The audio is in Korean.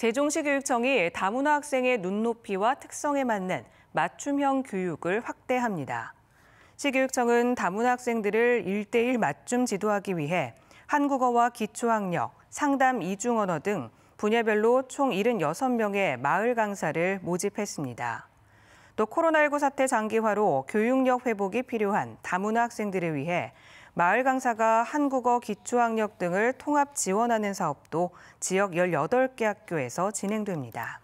세종시 교육청이 다문화 학생의 눈높이와 특성에 맞는 맞춤형 교육을 확대합니다. 시교육청은 다문화 학생들을 일대일 맞춤 지도하기 위해 한국어와 기초학력, 상담 이중언어 등 분야별로 총 76명의 마을 강사를 모집했습니다. 또 코로나19 사태 장기화로 교육력 회복이 필요한 다문화 학생들을 위해 마을 강사가 한국어 기초학력 등을 통합 지원하는 사업도 지역 18개 학교에서 진행됩니다.